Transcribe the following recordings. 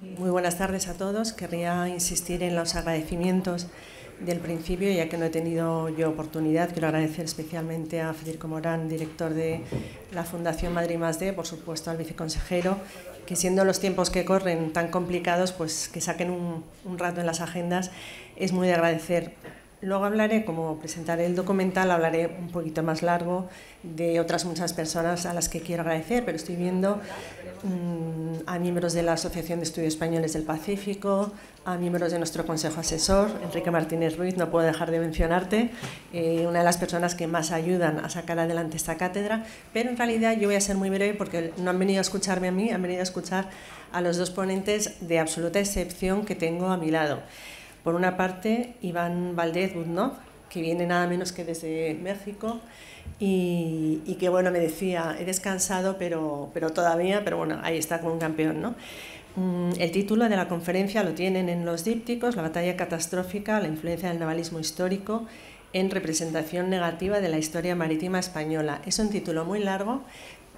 Muy buenas tardes a todos. Querría insistir en los agradecimientos del principio, ya que no he tenido yo oportunidad. Quiero agradecer especialmente a Federico Morán, director de la Fundación Madrid Más D, por supuesto al viceconsejero, que siendo los tiempos que corren tan complicados, pues que saquen un, un rato en las agendas es muy de agradecer. Luego hablaré, como presentaré el documental, hablaré un poquito más largo de otras muchas personas a las que quiero agradecer, pero estoy viendo mm, a miembros de la Asociación de Estudios Españoles del Pacífico, a miembros de nuestro Consejo Asesor, Enrique Martínez Ruiz, no puedo dejar de mencionarte, eh, una de las personas que más ayudan a sacar adelante esta cátedra, pero en realidad yo voy a ser muy breve porque no han venido a escucharme a mí, han venido a escuchar a los dos ponentes de absoluta excepción que tengo a mi lado. Por una parte, Iván Valdez Budnov, que viene nada menos que desde México y, que bueno, me decía, he descansado, pero, todavía, pero bueno, ahí está como un campeón, ¿no? Mm, el título de la conferencia lo tienen en los dípticos, la batalla catastrófica, la influencia del navalismo histórico en representación negativa de la historia marítima española. Es un título muy largo,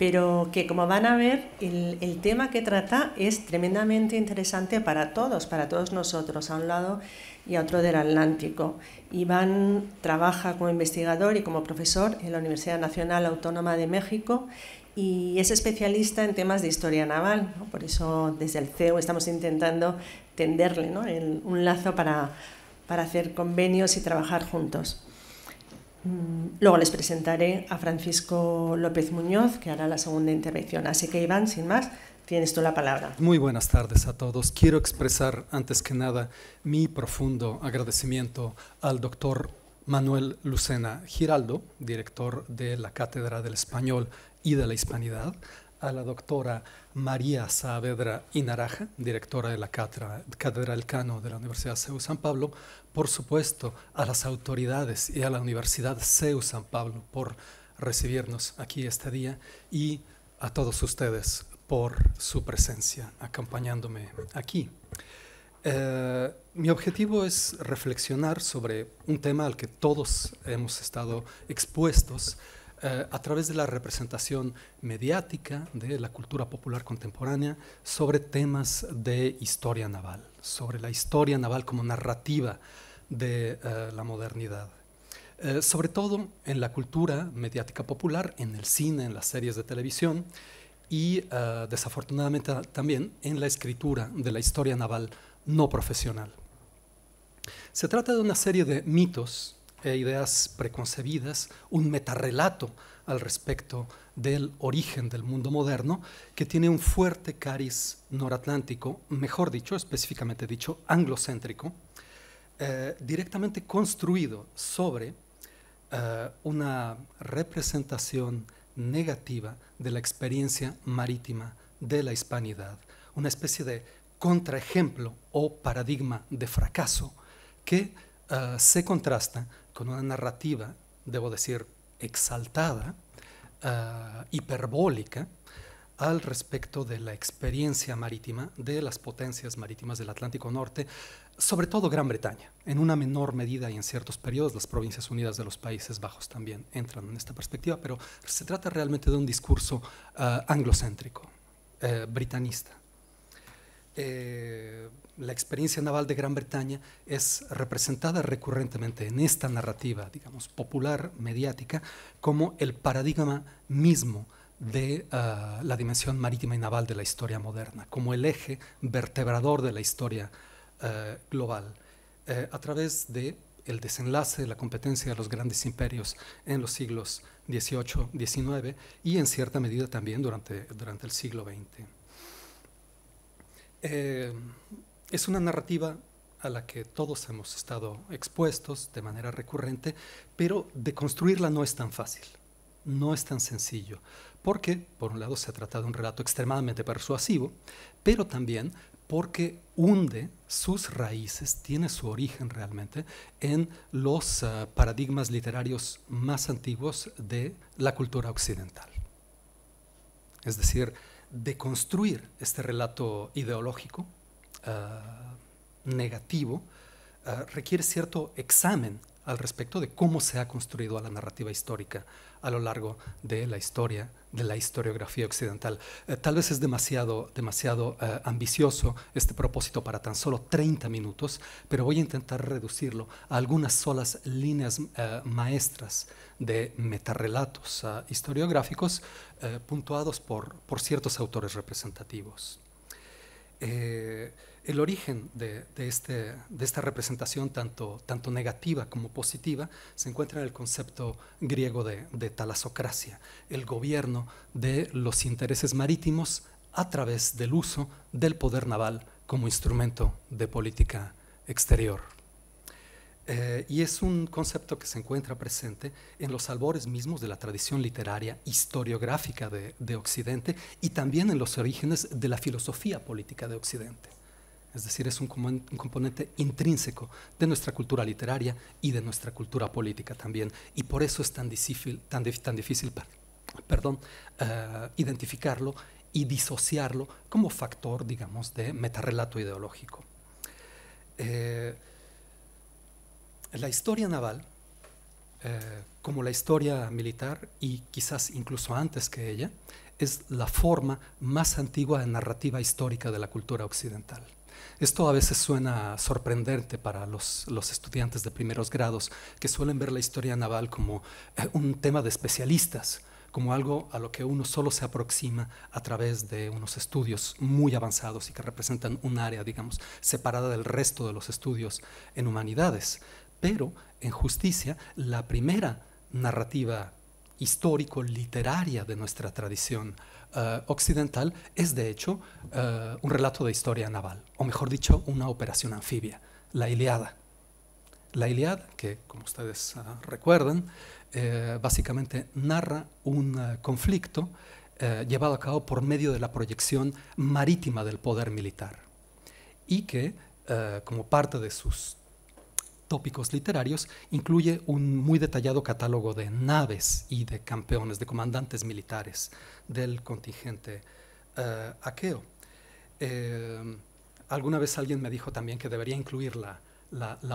pero que como van a ver, el, tema que trata es tremendamente interesante para todos, para todos nosotros, a un lado y a otro del Atlántico. Iván trabaja como investigador y como profesor en la Universidad Nacional Autónoma de México y es especialista en temas de historia naval, por eso desde el CEU estamos intentando tenderle un lazo para hacer convenios y trabajar juntos. Mm, luego les presentaré a Francisco López Muñoz, que hará la segunda intervención. Así que, Iván, sin más, tienes tú la palabra. Muy buenas tardes a todos. Quiero expresar, antes que nada, mi profundo agradecimiento al doctor Manuel Lucena Giraldo, director de la Cátedra del Español y de la Hispanidad, a la doctora María Saavedra y Naraja, directora de la Cátedra, Cátedra de la Universidad CEU San Pablo, por supuesto a las autoridades y a la Universidad CEU San Pablo por recibirnos aquí este día y a todos ustedes por su presencia acompañándome aquí. Eh, mi objetivo es reflexionar sobre un tema al que todos hemos estado expuestos, eh, a través de la representación mediática de la cultura popular contemporánea sobre temas de historia naval, sobre la historia naval como narrativa de eh, la modernidad. Eh, sobre todo en la cultura mediática popular, en el cine, en las series de televisión y desafortunadamente también en la escritura de la historia naval no profesional. Se trata de una serie de mitos e ideas preconcebidas, un metarrelato al respecto del origen del mundo moderno, que tiene un fuerte cariz noratlántico, mejor dicho, específicamente dicho, anglocéntrico, eh, directamente construido sobre eh, una representación negativa de la experiencia marítima de la hispanidad, una especie de contraejemplo o paradigma de fracaso que Ah, se contrasta con una narrativa, debo decir, exaltada, ah, hiperbólica, al respecto de la experiencia marítima de las potencias marítimas del Atlántico Norte, sobre todo Gran Bretaña, en una menor medida y en ciertos periodos las Provincias Unidas de los Países Bajos también entran en esta perspectiva, pero se trata realmente de un discurso ah, anglocéntrico, eh, britanista. Eh, la experiencia naval de Gran Bretaña es representada recurrentemente en esta narrativa, digamos, popular, mediática, como el paradigma mismo de ah, la dimensión marítima y naval de la historia moderna, como el eje vertebrador de la historia ah, global, eh, a través de desenlace de la competencia de los grandes imperios en los siglos XVIII, XIX y en cierta medida también durante, durante el siglo XX. Eh, es una narrativa a la que todos hemos estado expuestos de manera recurrente, pero deconstruirla no es tan fácil, no es tan sencillo, porque por un lado se trata de un relato extremadamente persuasivo, pero también porque hunde sus raíces, tiene su origen realmente en los eh, paradigmas literarios más antiguos de la cultura occidental. Es decir, de construir este relato ideológico ah, negativo ah, requiere cierto examen al respecto de cómo se ha construido a la narrativa histórica a lo largo de la historia, de la historiografía occidental. Eh, tal vez es demasiado, demasiado eh, ambicioso este propósito para tan solo 30 minutos, pero voy a intentar reducirlo a algunas solas líneas eh, maestras de metarrelatos ah, historiográficos eh, puntuados por, ciertos autores representativos. Eh, el origen de, este, esta representación, tanto, negativa como positiva, se encuentra en el concepto griego de, de talasocracia, el gobierno de los intereses marítimos a través del uso del poder naval como instrumento de política exterior. Eh, y es un concepto que se encuentra presente en los albores mismos de la tradición literaria historiográfica de, Occidente y también en los orígenes de la filosofía política de Occidente. Es decir, es un, componente intrínseco de nuestra cultura literaria y de nuestra cultura política también. Y por eso es tan difícil, tan, tan difícil perdón, eh, identificarlo y disociarlo como factor, digamos, de metarrelato ideológico. Eh, la historia naval, eh, como la historia militar y quizás incluso antes que ella, es la forma más antigua de narrativa histórica de la cultura occidental. Esto a veces suena sorprendente para los, estudiantes de primeros grados que suelen ver la historia naval como eh, un tema de especialistas, como algo a lo que uno solo se aproxima a través de unos estudios muy avanzados y que representan un área, digamos, separada del resto de los estudios en humanidades. Pero en justicia, la primera narrativa histórico-literaria de nuestra tradición eh, occidental es de hecho eh, un relato de historia naval, o mejor dicho, una operación anfibia, la Iliada. La Iliada, que como ustedes ah, recuerdan, eh, básicamente narra un conflicto llevado a cabo por medio de la proyección marítima del poder militar y que, como parte de sus tópicos literarios, incluye un muy detallado catálogo de naves y de campeones, de comandantes militares del contingente eh, aqueo. Eh, alguna vez alguien me dijo también que debería incluir la,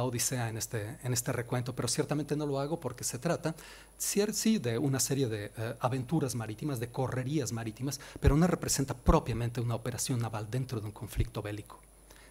Odisea este, en este, recuento, pero ciertamente no lo hago porque se trata, sí, de una serie de eh, aventuras marítimas, de correrías marítimas, pero no representa propiamente una operación naval dentro de un conflicto bélico.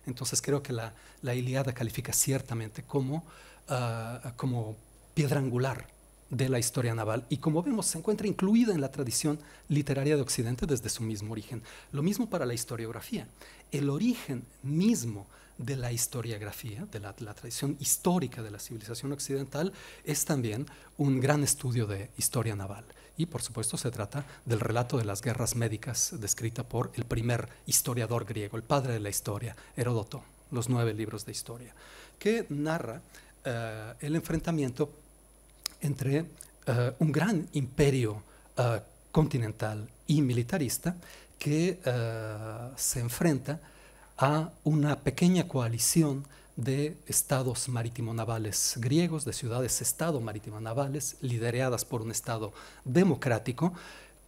Entonces creo que la, Iliada califica ciertamente como, ah, como piedra angular de la historia naval y como vemos se encuentra incluida en la tradición literaria de Occidente desde su mismo origen. Lo mismo para la historiografía. El origen mismo de la historiografía, de la, tradición histórica de la civilización occidental, es también un gran estudio de historia naval. Y por supuesto se trata del relato de las guerras médicas descrita por el primer historiador griego, el padre de la historia, Heródoto, los nueve libros de historia, que narra eh, el enfrentamiento entre eh, un gran imperio eh, continental y militarista que se enfrenta a una pequeña coalición de estados marítimo-navales griegos, de ciudades-estado marítimo-navales, lideradas por un estado democrático,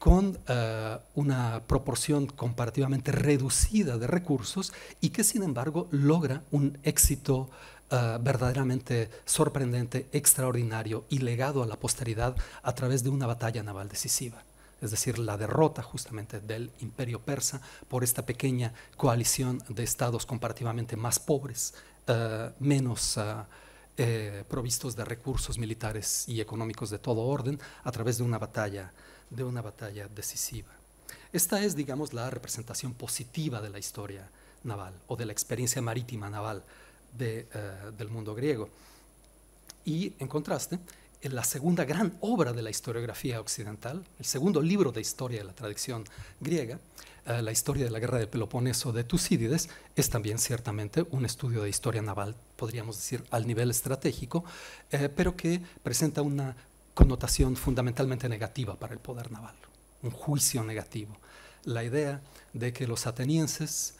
con eh, una proporción comparativamente reducida de recursos y que sin embargo logra un éxito eh, verdaderamente sorprendente, extraordinario y legado a la posteridad a través de una batalla naval decisiva es decir, la derrota justamente del imperio persa por esta pequeña coalición de estados comparativamente más pobres, eh, menos... Eh, eh, provistos de recursos militares y económicos de todo orden a través de una batalla, de una batalla decisiva. Esta es, digamos, la representación positiva de la historia naval o de la experiencia marítima naval del mundo griego. Y en contraste, la segunda gran obra de la historiografía occidental, el segundo libro de historia de la tradición griega, eh, la historia de la guerra del Peloponeso de Tucídides, es también ciertamente un estudio de historia naval, podríamos decir, al nivel estratégico, eh, pero que presenta una connotación fundamentalmente negativa para el poder naval, un juicio negativo. La idea de que los atenienses,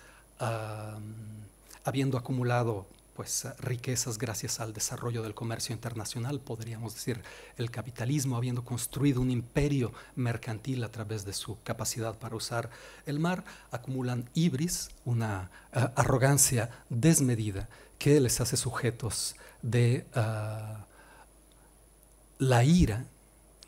habiendo acumulado pues, eh, riquezas gracias al desarrollo del comercio internacional, podríamos decir, el capitalismo habiendo construido un imperio mercantil a través de su capacidad para usar el mar, acumulan ibris, una eh, arrogancia desmedida que les hace sujetos de eh, la ira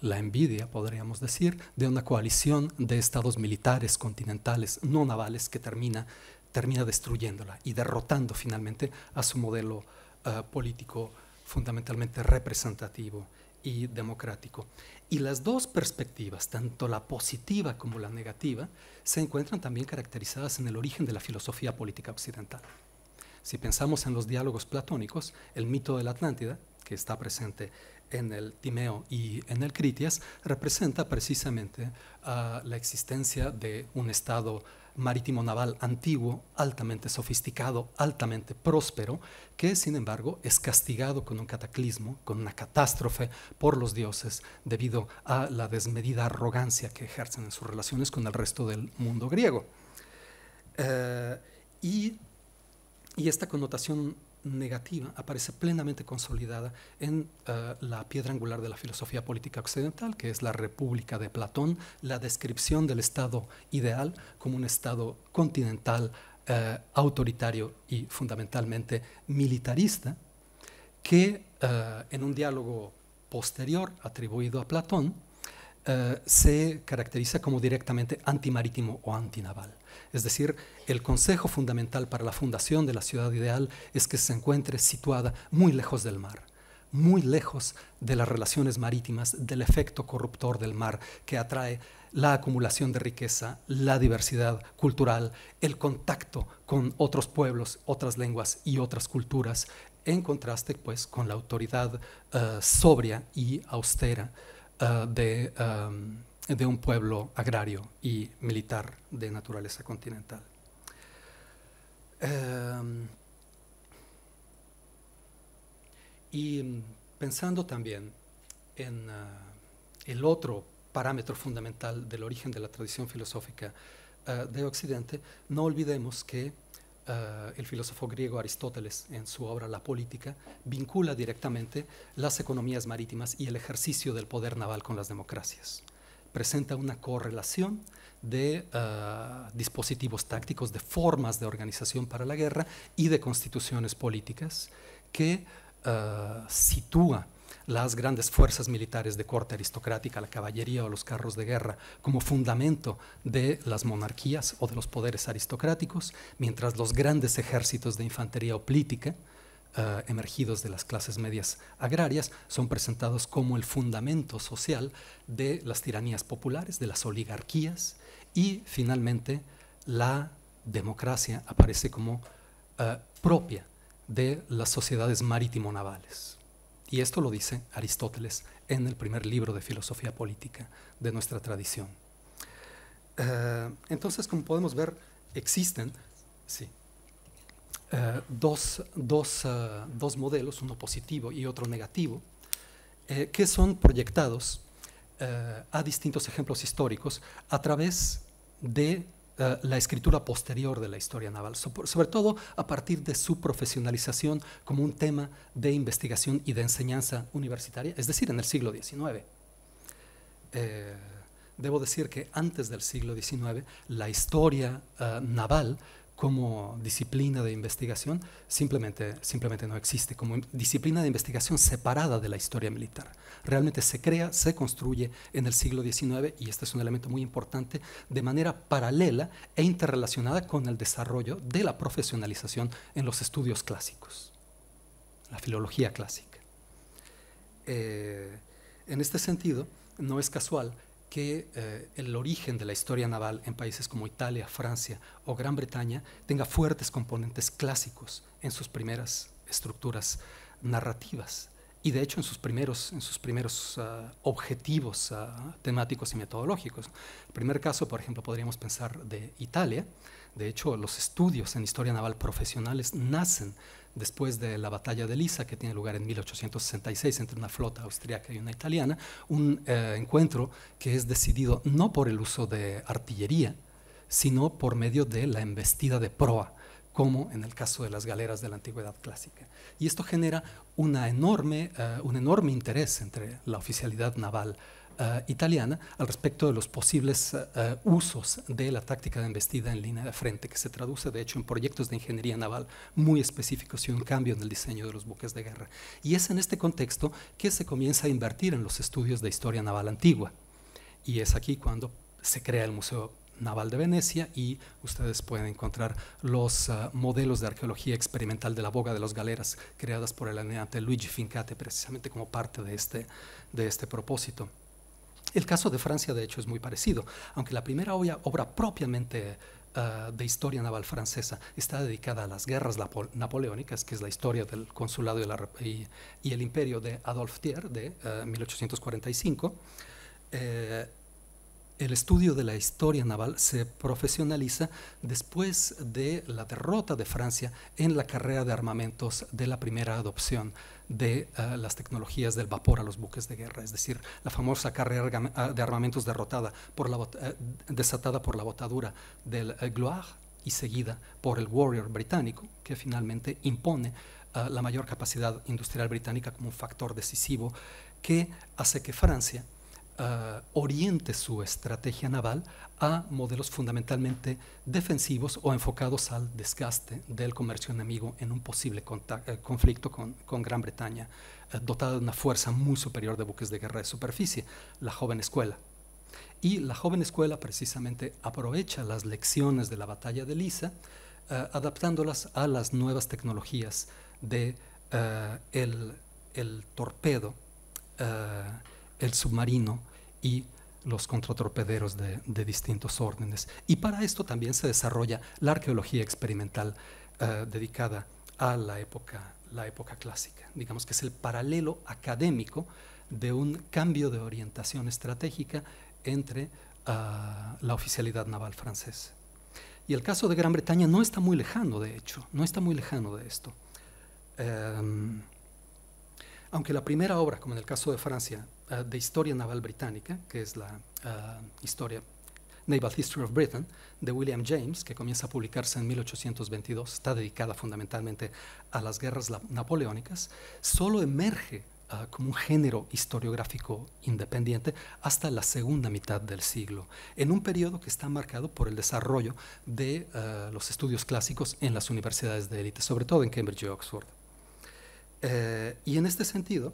la envidia, podríamos decir, de una coalición de estados militares continentales no navales que termina termina destruyéndola y derrotando finalmente a su modelo eh, político fundamentalmente representativo y democrático. Y las dos perspectivas, tanto la positiva como la negativa, se encuentran también caracterizadas en el origen de la filosofía política occidental. Si pensamos en los diálogos platónicos, el mito de la Atlántida, que está presente en el Timeo y en el Critias, representa precisamente ah, la existencia de un Estado marítimo naval antiguo, altamente sofisticado, altamente próspero, que sin embargo es castigado con un cataclismo, con una catástrofe por los dioses debido a la desmedida arrogancia que ejercen en sus relaciones con el resto del mundo griego. Eh, y, y, esta connotación negativa aparece plenamente consolidada en eh, la piedra angular de la filosofía política occidental, que es la República de Platón, la descripción del Estado ideal como un Estado continental, eh, autoritario y fundamentalmente militarista, que eh, en un diálogo posterior atribuido a Platón se caracteriza como directamente antimarítimo o antinaval. Es decir, el consejo fundamental para la fundación de la ciudad ideal es que se encuentre situada muy lejos del mar, muy lejos de las relaciones marítimas, del efecto corruptor del mar que atrae la acumulación de riqueza, la diversidad cultural, el contacto con otros pueblos, otras lenguas y otras culturas, en contraste pues con la autoridad eh, sobria y austera eh, de... Em, de un pueblo agrario y militar de naturaleza continental. Em, y pensando también en eh, el otro parámetro fundamental del origen de la tradición filosófica eh, de Occidente, no olvidemos que eh, el filósofo griego Aristóteles en su obra La Política, vincula directamente las economías marítimas y el ejercicio del poder naval con las democracias presenta una correlación de ah, dispositivos tácticos, de formas de organización para la guerra y de constituciones políticas que ah, sitúa las grandes fuerzas militares de corte aristocrática, la caballería o los carros de guerra, como fundamento de las monarquías o de los poderes aristocráticos, mientras los grandes ejércitos de infantería o política, eh, emergidos de las clases medias agrarias son presentados como el fundamento social de las tiranías populares, de las oligarquías y finalmente la democracia aparece como eh, propia de las sociedades marítimo-navales. Y esto lo dice Aristóteles en el primer libro de filosofía política de nuestra tradición. Eh, entonces, como podemos ver, existen, sí, eh, eh, dos, modelos, uno positivo y otro negativo, eh, que son proyectados a distintos ejemplos históricos a través de la escritura posterior de la historia naval, sobre todo a partir de su profesionalización como un tema de investigación y de enseñanza universitaria, es decir, en el siglo XIX. debo decir que antes del siglo XIX la historia naval como disciplina de investigación simplemente, no existe, como disciplina de investigación separada de la historia militar. Realmente se crea, se construye en el siglo XIX, y este es un elemento muy importante, de manera paralela e interrelacionada con el desarrollo de la profesionalización en los estudios clásicos, la filología clásica. Eh, en este sentido, no es casual que eh, el origen de la historia naval en países como Italia, Francia o Gran Bretaña tenga fuertes componentes clásicos en sus primeras estructuras narrativas y de hecho en sus primeros, en sus primeros ah, objetivos ah, temáticos y metodológicos. El primer caso, por ejemplo, podríamos pensar de Italia. De hecho, los estudios en historia naval profesionales nacen después de la batalla de lisa que tiene lugar en 1866 entre una flota austriaca y una italiana, un eh, encuentro que es decidido no por el uso de artillería, sino por medio de la embestida de proa, como en el caso de las galeras de la antigüedad clásica. Y esto genera una enorme, eh, un enorme interés entre la oficialidad naval eh, italiana al respecto de los posibles eh, usos de la táctica de embestida en línea de frente, que se traduce de hecho en proyectos de ingeniería naval muy específicos y un cambio en el diseño de los buques de guerra. Y es en este contexto que se comienza a invertir en los estudios de historia naval antigua. Y es aquí cuando se crea el Museo Naval de Venecia y ustedes pueden encontrar los eh, modelos de arqueología experimental de la boga de las galeras creadas por el aneante Luigi Fincate precisamente como parte de este, de este propósito. El caso de Francia, de hecho, es muy parecido, aunque la primera obra, propiamente eh, de historia naval francesa está dedicada a las guerras napoleónicas, que es la historia del consulado y, el imperio de Adolphe Thiers de 1845. Eh, eh, el estudio de la historia naval se profesionaliza después de la derrota de Francia en la carrera de armamentos de la primera adopción de ah, las tecnologías del vapor a los buques de guerra, es decir, la famosa carrera de ah, armamentos derrotada por la, eh, desatada por la botadura del eh, Gloire y seguida por el Warrior británico, que finalmente impone ah, la mayor capacidad industrial británica como un factor decisivo que hace que Francia eh, oriente su estrategia naval a modelos fundamentalmente defensivos o enfocados al desgaste del comercio enemigo en un posible eh, conflicto con, Gran Bretaña, eh, dotada de una fuerza muy superior de buques de guerra de superficie, la joven escuela. Y la joven escuela precisamente aprovecha las lecciones de la batalla de Lisa, adaptándolas a las nuevas tecnologías de el, torpedo el submarino y los contratorpederos de, distintos órdenes. Y para esto también se desarrolla la arqueología experimental eh, dedicada a la época, la época clásica. Digamos que es el paralelo académico de un cambio de orientación estratégica entre ah, la oficialidad naval francesa. Y el caso de Gran Bretaña no está muy lejano, de hecho, no está muy lejano de esto. Em, aunque la primera obra, como en el caso de Francia, Ah, de Historia Naval Británica, que es la ah, historia Naval History of Britain, de William James, que comienza a publicarse en 1822, está dedicada fundamentalmente a las guerras napoleónicas, solo emerge ah, como un género historiográfico independiente hasta la segunda mitad del siglo, en un periodo que está marcado por el desarrollo de los estudios clásicos en las universidades de élite, sobre todo en Cambridge y Oxford. Eh, y en este sentido,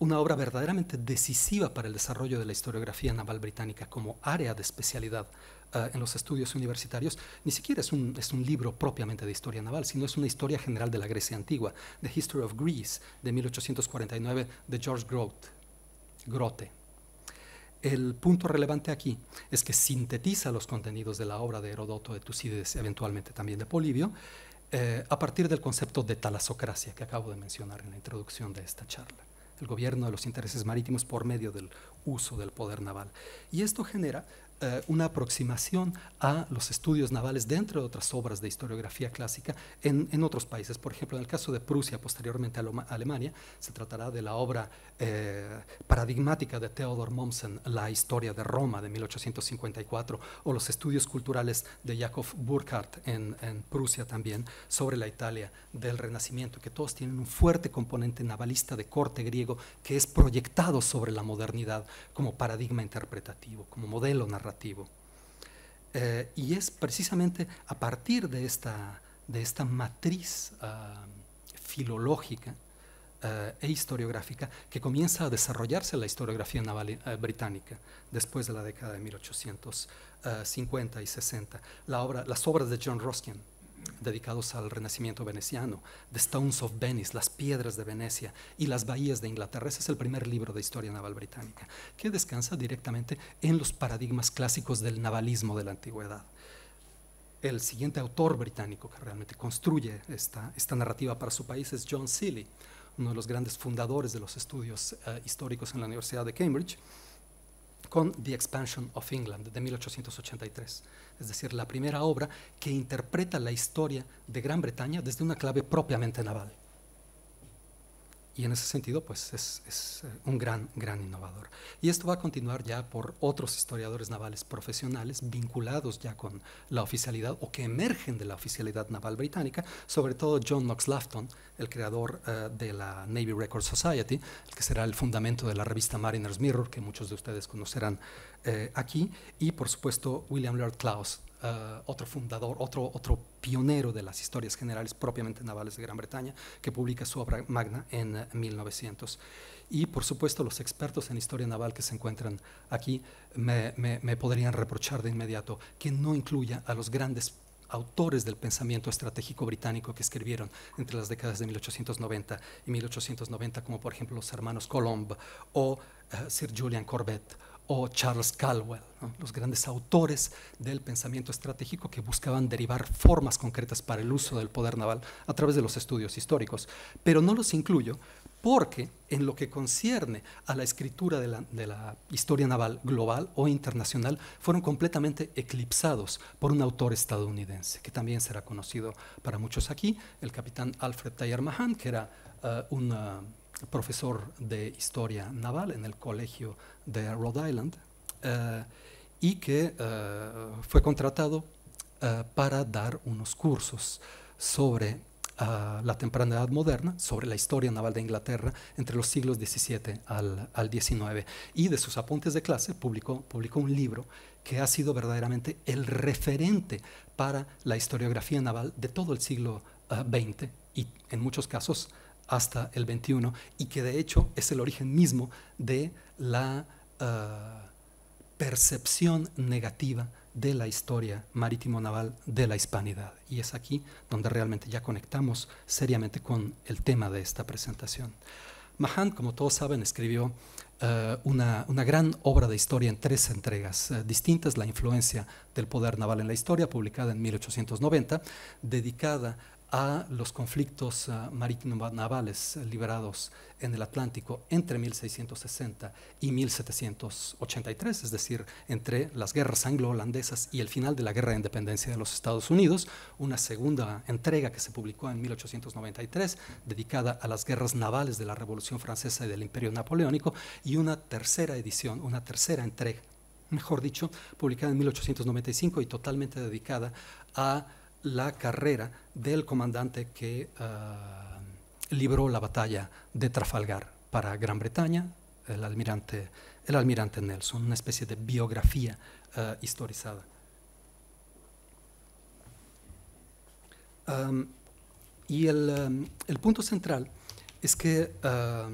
una obra verdaderamente decisiva para el desarrollo de la historiografía naval británica como área de especialidad eh, en los estudios universitarios, ni siquiera es un, libro propiamente de historia naval, sino es una historia general de la Grecia antigua, The History of Greece, de 1849, de George Grote. El punto relevante aquí es que sintetiza los contenidos de la obra de Herodoto, de Tucídides, eventualmente también de Polibio, eh, a partir del concepto de talasocracia que acabo de mencionar en la introducción de esta charla el gobierno de los intereses marítimos por medio del uso del poder naval. Y esto genera eh, una aproximación a los estudios navales dentro de otras obras de historiografía clásica en, otros países. Por ejemplo, en el caso de Prusia, posteriormente a, Alemania, se tratará de la obra eh, paradigmática de Theodor Mommsen, La historia de Roma de 1854, o los estudios culturales de Jakob Burckhardt en Prusia también, sobre la Italia del Renacimiento, que todos tienen un fuerte componente navalista de corte griego que es proyectado sobre la modernidad como paradigma interpretativo, como modelo narrativo eh, y es precisamente a partir de esta, de esta matriz ah, filológica eh, e historiográfica que comienza a desarrollarse la historiografía naval eh, británica después de la década de 1850 y 60. La obra, las obras de John Ruskin dedicados al Renacimiento veneciano, The Stones of Venice, las piedras de Venecia y las bahías de Inglaterra. Ese es el primer libro de historia naval británica, que descansa directamente en los paradigmas clásicos del navalismo de la antigüedad. El siguiente autor británico que realmente construye esta, narrativa para su país es John Seeley, uno de los grandes fundadores de los estudios eh, históricos en la Universidad de Cambridge con The Expansion of England de 1883, es decir, la primera obra que interpreta la historia de Gran Bretaña desde una clave propiamente naval. Y en ese sentido, pues es, eh, un gran, gran innovador. Y esto va a continuar ya por otros historiadores navales profesionales vinculados ya con la oficialidad o que emergen de la oficialidad naval británica, sobre todo John Knox Lafton, el creador eh, de la Navy Record Society, que será el fundamento de la revista Mariner's Mirror, que muchos de ustedes conocerán eh, aquí, y por supuesto William Lord Klaus, eh, otro fundador, otro, otro pionero de las historias generales propiamente navales de Gran Bretaña, que publica su obra magna en 1900. Eh, y por supuesto los expertos en historia naval que se encuentran aquí me, podrían reprochar de inmediato que no incluya a los grandes autores del pensamiento estratégico británico que escribieron entre las décadas de 1890 y 1890, como por ejemplo los hermanos Colomb o eh, Sir Julian Corbett o Charles Caldwell, los grandes autores del pensamiento estratégico que buscaban derivar formas concretas para el uso del poder naval a través de los estudios históricos. Pero no los incluyo porque en lo que concierne a la escritura de la, historia naval global o internacional, fueron completamente eclipsados por un autor estadounidense, que también será conocido para muchos aquí, el capitán Alfred Thayer Mahan, que era eh, un profesor de historia naval en el colegio de Rhode Island eh, y que eh, fue contratado eh, para dar unos cursos sobre la temprana edad moderna, sobre la historia naval de Inglaterra entre los siglos XVII al, al XIX. Y de sus apuntes de clase publicó, publicó un libro que ha sido verdaderamente el referente para la historiografía naval de todo el siglo XX y en muchos casos hasta el 21 y que de hecho es el origen mismo de la eh, percepción negativa de la historia marítimo-naval de la hispanidad. Y es aquí donde realmente ya conectamos seriamente con el tema de esta presentación. Mahan, como todos saben, escribió eh, una, gran obra de historia en tres entregas eh, distintas, La influencia del poder naval en la historia, publicada en 1890, dedicada a los conflictos ah, marítimos navales liberados en el Atlántico entre 1660 y 1783, es decir, entre las guerras anglo-holandesas y el final de la Guerra de Independencia de los Estados Unidos, una segunda entrega que se publicó en 1893 dedicada a las guerras navales de la Revolución Francesa y del Imperio Napoleónico, y una tercera edición, una tercera entrega, mejor dicho, publicada en 1895 y totalmente dedicada a la carrera del comandante que ah, libró la batalla de Trafalgar para Gran Bretaña, el almirante, Nelson, una especie de biografía ah, historizada. y el, punto central es que ah,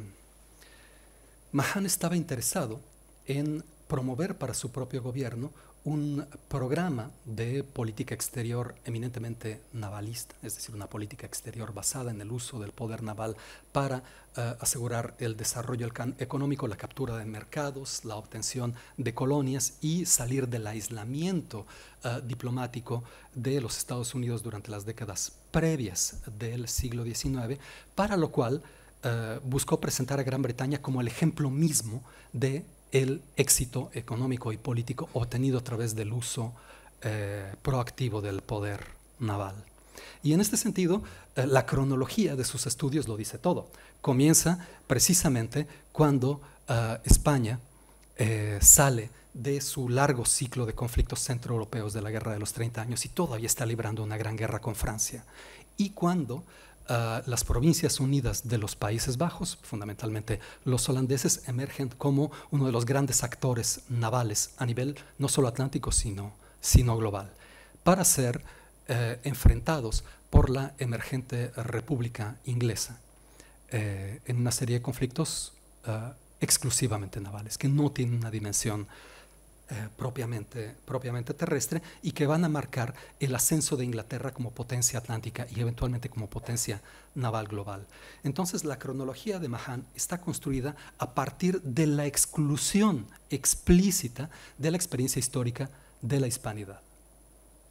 Mahan estaba interesado en promover para su propio gobierno un programa de política exterior eminentemente navalista, es decir, una política exterior basada en el uso del poder naval para eh, asegurar el desarrollo económico, la captura de mercados, la obtención de colonias y salir del aislamiento eh, diplomático de los Estados Unidos durante las décadas previas del siglo XIX, para lo cual eh, buscó presentar a Gran Bretaña como el ejemplo mismo de el éxito económico y político obtenido a través del uso eh, proactivo del poder naval. Y en este sentido, eh, la cronología de sus estudios lo dice todo. Comienza precisamente cuando eh, España sale de su largo ciclo de conflictos centroeuropeos de la Guerra de los 30 años y todavía está librando una gran guerra con Francia. Y cuando las provincias unidas de los Países Bajos, fundamentalmente los holandeses, emergen como uno de los grandes actores navales a nivel no solo atlántico, sino, sino global, para ser eh, enfrentados por la emergente República Inglesa eh, en una serie de conflictos eh, exclusivamente navales, que no tienen una dimensión eh, propiamente, propiamente terrestre y que van a marcar el ascenso de Inglaterra como potencia atlántica y eventualmente como potencia naval global. Entonces la cronología de Mahan está construida a partir de la exclusión explícita de la experiencia histórica de la hispanidad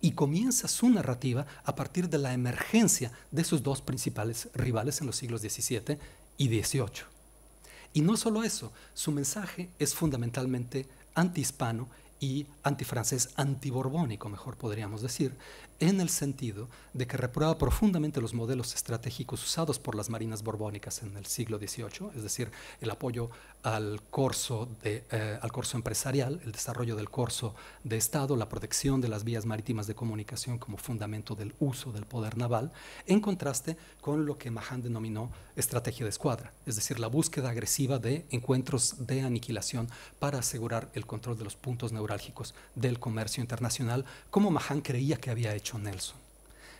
y comienza su narrativa a partir de la emergencia de sus dos principales rivales en los siglos XVII y XVIII. Y no solo eso, su mensaje es fundamentalmente antihispano y antifrancés, antiborbónico, mejor podríamos decir, en el sentido de que reprueba profundamente los modelos estratégicos usados por las marinas borbónicas en el siglo XVIII, es decir, el apoyo al corso, de, eh, al corso empresarial, el desarrollo del corso de Estado, la protección de las vías marítimas de comunicación como fundamento del uso del poder naval, en contraste con lo que Mahan denominó estrategia de escuadra, es decir, la búsqueda agresiva de encuentros de aniquilación para asegurar el control de los puntos neurálgicos del comercio internacional, como Mahan creía que había hecho Nelson.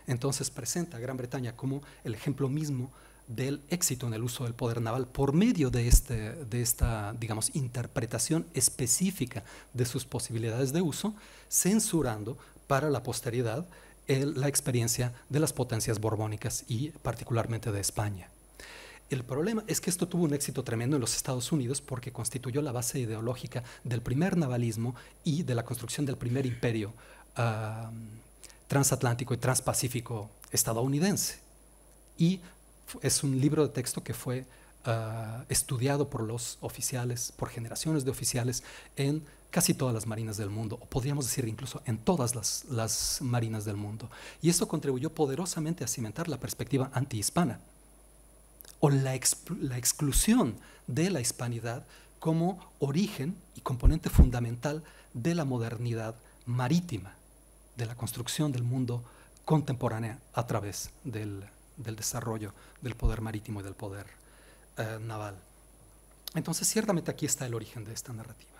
Entonces presenta a Gran Bretaña como el ejemplo mismo del éxito en el uso del poder naval por medio de, este, de esta, digamos, interpretación específica de sus posibilidades de uso, censurando para la posteridad la experiencia de las potencias borbónicas y particularmente de España. El problema es que esto tuvo un éxito tremendo en los Estados Unidos porque constituyó la base ideológica del primer navalismo y de la construcción del primer imperio. Ah, transatlántico y transpacífico estadounidense. Y es un libro de texto que fue ah, estudiado por los oficiales, por generaciones de oficiales en casi todas las marinas del mundo, o podríamos decir incluso en todas las, marinas del mundo. Y eso contribuyó poderosamente a cimentar la perspectiva antihispana o la exclusión de la hispanidad como origen y componente fundamental de la modernidad marítima de la construcción del mundo contemporáneo a través del, desarrollo del poder marítimo y del poder eh, naval. Entonces, ciertamente aquí está el origen de esta narrativa.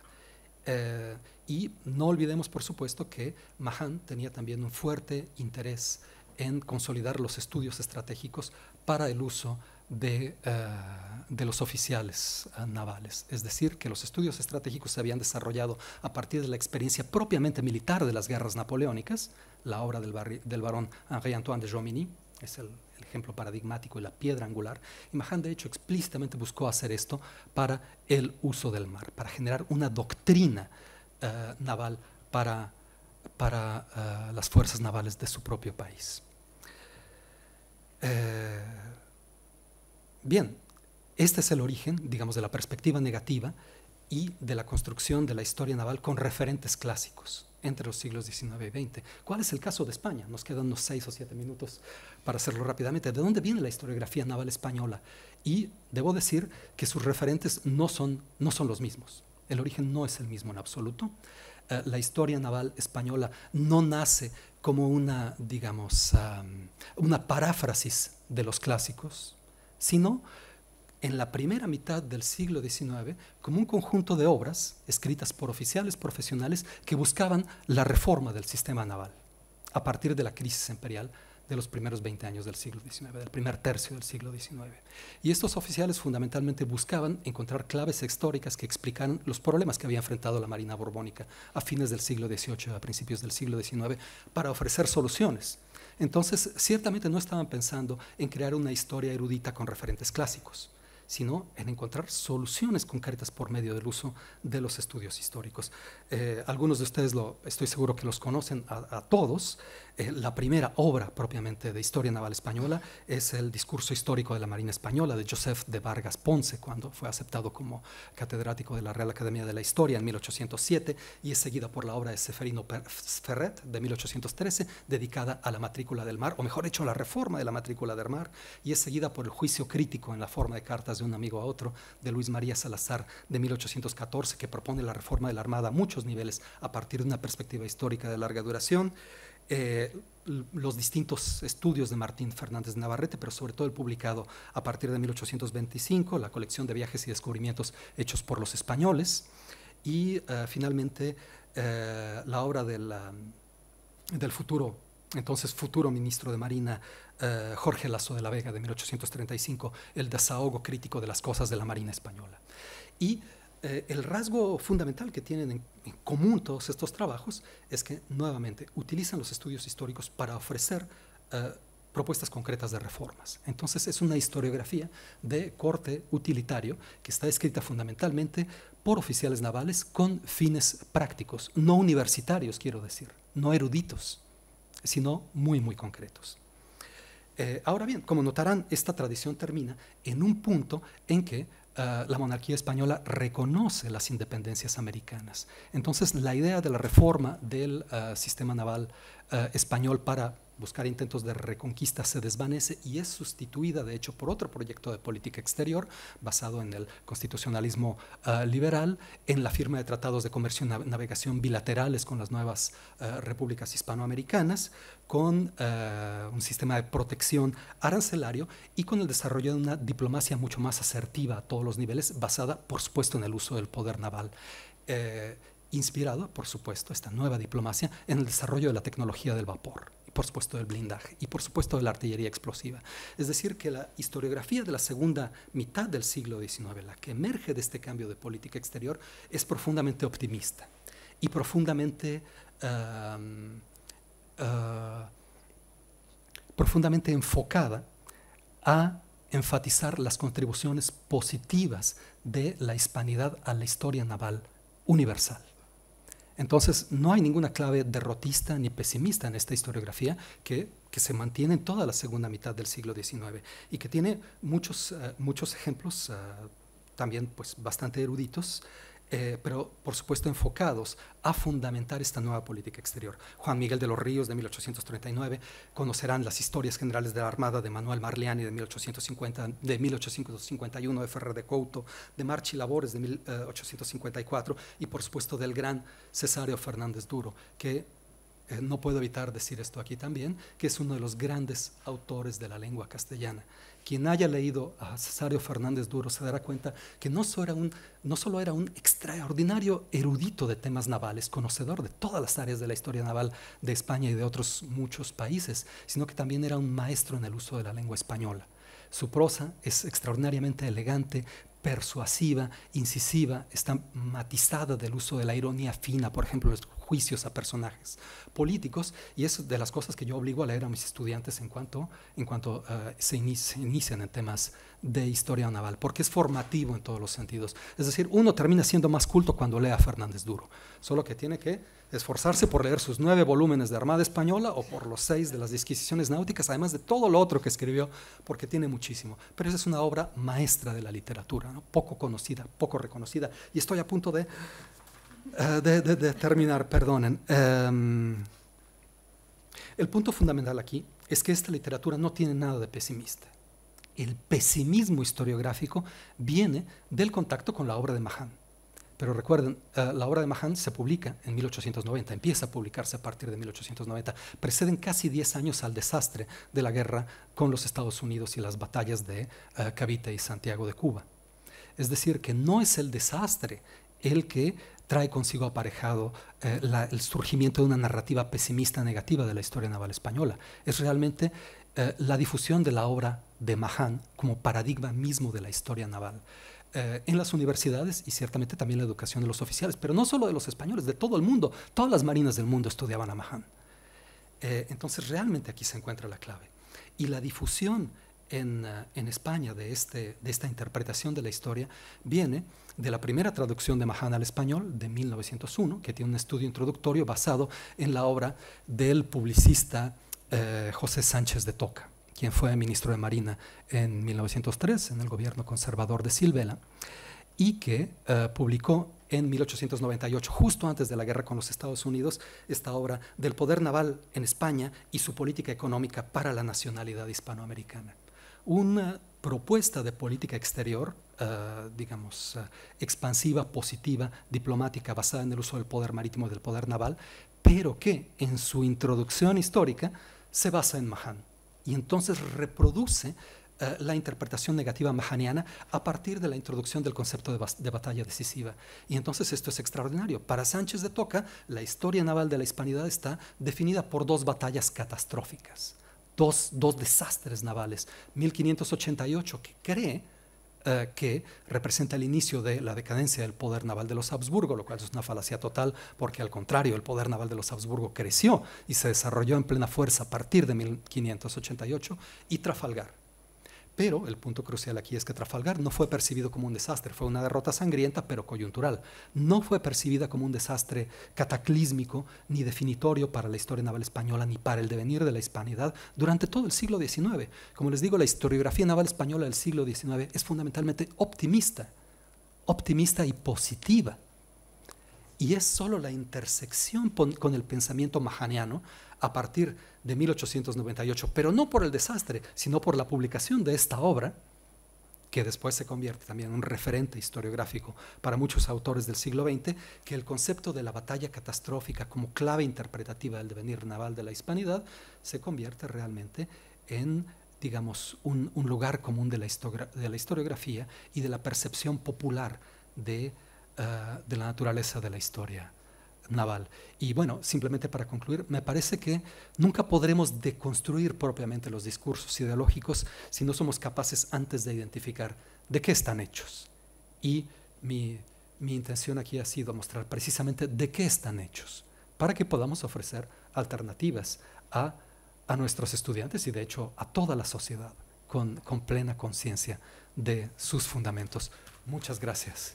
Eh, y no olvidemos, por supuesto, que Mahan tenía también un fuerte interés en consolidar los estudios estratégicos para el uso de, eh, de, los oficiales eh, navales. Es decir, que los estudios estratégicos se habían desarrollado a partir de la experiencia propiamente militar de las guerras napoleónicas, la obra del, barón Henri-Antoine de Jomini, es el, ejemplo paradigmático y la piedra angular. Y Mahan, de hecho, explícitamente buscó hacer esto para el uso del mar, para generar una doctrina eh, naval para, para las fuerzas navales de su propio país. Eh, Bien, este es el origen, digamos, de la perspectiva negativa y de la construcción de la historia naval con referentes clásicos entre los siglos XIX y XX. ¿Cuál es el caso de España? Nos quedan unos seis o siete minutos para hacerlo rápidamente. ¿De dónde viene la historiografía naval española? Y debo decir que sus referentes no son, no son los mismos. El origen no es el mismo en absoluto. Eh, la historia naval española no nace como una, digamos, una paráfrasis de los clásicos, sino en la primera mitad del siglo XIX como un conjunto de obras escritas por oficiales profesionales que buscaban la reforma del sistema naval a partir de la crisis imperial de los primeros 20 años del siglo XIX, del primer tercio del siglo XIX. Y estos oficiales fundamentalmente buscaban encontrar claves históricas que explicaran los problemas que había enfrentado la Marina Borbónica a fines del siglo XVIII, a principios del siglo XIX, para ofrecer soluciones. Entonces, ciertamente no estaban pensando en crear una historia erudita con referentes clásicos sino en encontrar soluciones concretas por medio del uso de los estudios históricos. Eh, algunos de ustedes lo, estoy seguro que los conocen a, todos. Eh, la primera obra propiamente de historia naval española es el discurso histórico de la Marina Española de Joseph de Vargas Ponce, cuando fue aceptado como catedrático de la Real Academia de la Historia en 1807 y es seguida por la obra de Seferino Ferret de 1813, dedicada a la matrícula del mar, o mejor dicho, a la reforma de la matrícula del mar, y es seguida por el juicio crítico en la forma de cartas de un amigo a otro, de Luis María Salazar de 1814, que propone la reforma de la Armada a muchos niveles a partir de una perspectiva histórica de larga duración. Eh, los distintos estudios de Martín Fernández Navarrete, pero sobre todo el publicado a partir de 1825, la colección de viajes y descubrimientos hechos por los españoles, y eh, finalmente eh, la obra del futuro, entonces futuro ministro de Marina eh, Jorge Lazo de la Vega de 1835, El desahogo crítico de las cosas de la Marina Española. Y eh, el rasgo fundamental que tienen en, común todos estos trabajos es que, nuevamente, utilizan los estudios históricos para ofrecer eh, propuestas concretas de reformas. Entonces es una historiografía de corte utilitario que está escrita fundamentalmente por oficiales navales con fines prácticos, no universitarios, quiero decir, no eruditos, sino muy, muy concretos. Eh, ahora bien, como notarán, esta tradición termina en un punto en que eh, la monarquía española reconoce las independencias americanas. Entonces, la idea de la reforma del eh, sistema naval español para buscar intentos de reconquista se desvanece y es sustituida, de hecho, por otro proyecto de política exterior basado en el constitucionalismo eh, liberal, en la firma de tratados de comercio y navegación bilaterales con las nuevas eh, repúblicas hispanoamericanas, con eh, un sistema de protección arancelario y con el desarrollo de una diplomacia mucho más asertiva a todos los niveles, basada, por supuesto, en el uso del poder naval. inspirada, por supuesto, esta nueva diplomacia en el desarrollo de la tecnología del vapor por supuesto del blindaje y por supuesto de la artillería explosiva. Es decir, que la historiografía de la segunda mitad del siglo XIX, la que emerge de este cambio de política exterior, es profundamente optimista y profundamente, em, eh, profundamente enfocada a enfatizar las contribuciones positivas de la hispanidad a la historia naval universal. Entonces, no hay ninguna clave derrotista ni pesimista en esta historiografía que, se mantiene en toda la segunda mitad del siglo XIX y que tiene muchos, eh, ejemplos eh, también pues, bastante eruditos eh, pero por supuesto enfocados a fundamentar esta nueva política exterior. Juan Miguel de los Ríos de 1839, conocerán las historias generales de la Armada de Manuel Marliani de, de 1851, de Ferrer de Couto, de Marchi Labores de 1854 y por supuesto del gran Cesario Fernández Duro, que eh, no puedo evitar decir esto aquí también, que es uno de los grandes autores de la lengua castellana quien haya leído a Cesario Fernández Duro se dará cuenta que no solo, era un, extraordinario erudito de temas navales, conocedor de todas las áreas de la historia naval de España y de otros muchos países, sino que también era un maestro en el uso de la lengua española. Su prosa es extraordinariamente elegante, persuasiva, incisiva, está matizada del uso de la ironía fina, por ejemplo, juicios a personajes políticos y es de las cosas que yo obligo a leer a mis estudiantes en cuanto, en cuanto eh, se, inician en temas de historia naval, porque es formativo en todos los sentidos. Es decir, uno termina siendo más culto cuando lee a Fernández Duro, solo que tiene que esforzarse por leer sus nueve volúmenes de Armada Española o por los seis de las disquisiciones náuticas, además de todo lo otro que escribió, porque tiene muchísimo. Pero esa es una obra maestra de la literatura, poco conocida, poco reconocida, y estoy a punto de eh, de, terminar, perdonen. Em, el punto fundamental aquí es que esta literatura no tiene nada de pesimista. El pesimismo historiográfico viene del contacto con la obra de Mahan. Pero recuerden, eh, la obra de Mahan se publica en 1890, empieza a publicarse a partir de 1890. Preceden casi 10 años al desastre de la guerra con los Estados Unidos y las batallas de eh, Cavite y Santiago de Cuba. Es decir, que no es el desastre el que trae consigo aparejado eh, el surgimiento de una narrativa pesimista negativa de la historia naval española. Es realmente eh, la difusión de la obra de Mahan como paradigma mismo de la historia naval. Eh, en las universidades y ciertamente también la educación de los oficiales, pero no solo de los españoles, de todo el mundo. Todas las marinas del mundo estudiaban a Mahan. entonces realmente aquí se encuentra la clave. Y la difusión eh, en, España de, este, de esta interpretación de la historia viene de la primera traducción de Mahan al español de 1901, que tiene un estudio introductorio basado en la obra del publicista eh, José Sánchez de Toca, quien fue ministro de Marina en 1903 en el gobierno conservador de Silvela y que eh, publicó en 1898, justo antes de la guerra con los Estados Unidos, esta obra del poder naval en España y su política económica para la nacionalidad hispanoamericana una propuesta de política exterior, eh, digamos, eh, expansiva, positiva, diplomática, basada en el uso del poder marítimo y del poder naval, pero que en su introducción histórica se basa en Mahan y entonces reproduce eh, la interpretación negativa mahaniana a partir de la introducción del concepto de, batalla decisiva. Y entonces esto es extraordinario. Para Sánchez de Toca, la historia naval de la hispanidad está definida por dos batallas catastróficas dos, desastres navales. 1588, que cree eh, que representa el inicio de la decadencia del poder naval de los Habsburgo, lo cual es una falacia total, porque al contrario, el poder naval de los Habsburgo creció y se desarrolló en plena fuerza a partir de 1588, y Trafalgar, pero el punto crucial aquí es que Trafalgar no fue percibido como un desastre, fue una derrota sangrienta pero coyuntural. No fue percibida como un desastre cataclísmico ni definitorio para la historia naval española ni para el devenir de la hispanidad durante todo el siglo XIX. Como les digo, la historiografía naval española del siglo XIX es fundamentalmente optimista, optimista y positiva. Y es solo la intersección con el pensamiento mahaniano a partir de 1898, pero no por el desastre, sino por la publicación de esta obra, que después se convierte también en un referente historiográfico para muchos autores del siglo XX, que el concepto de la batalla catastrófica como clave interpretativa del devenir naval de la hispanidad se convierte realmente en digamos, un, lugar común de la, historiografía y de la percepción popular de, eh, de la naturaleza de la historia naval. Y bueno, simplemente para concluir, me parece que nunca podremos deconstruir propiamente los discursos ideológicos si no somos capaces antes de identificar de qué están hechos. Y mi, intención aquí ha sido mostrar precisamente de qué están hechos, para que podamos ofrecer alternativas a, nuestros estudiantes y de hecho a toda la sociedad con plena conciencia de sus fundamentos. Muchas gracias.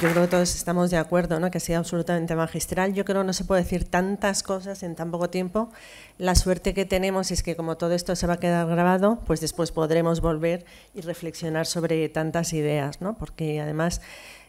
Yo creo que todos estamos de acuerdo, ¿no? que ha sido absolutamente magistral. Yo creo que no se puede decir tantas cosas en tan poco tiempo. La suerte que tenemos es que como todo esto se va a quedar grabado, pues después podremos volver y reflexionar sobre tantas ideas, ¿no? porque además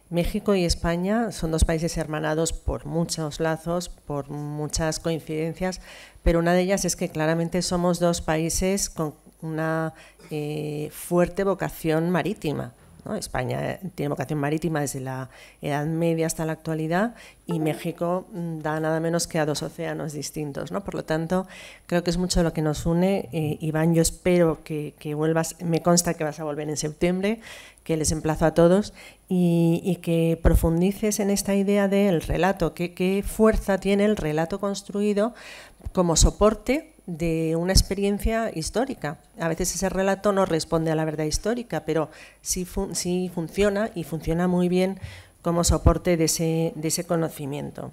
México y España son dos países hermanados por muchos lazos, por muchas coincidencias, pero una de ellas es que claramente somos dos países con una eh, fuerte vocación marítima. España eh, tiene vocación marítima desde la Edad Media hasta la actualidad y México mm, da nada menos que a dos océanos distintos. ¿no? Por lo tanto, creo que es mucho lo que nos une. Eh, Iván, yo espero que, vuelvas, me consta que vas a volver en septiembre, que les emplazo a todos, y, y que profundices en esta idea del relato, qué fuerza tiene el relato construido como soporte de una experiencia histórica. A veces ese relato no responde a la verdad histórica, pero sí, sí funciona y funciona muy bien como soporte de ese, de ese conocimiento.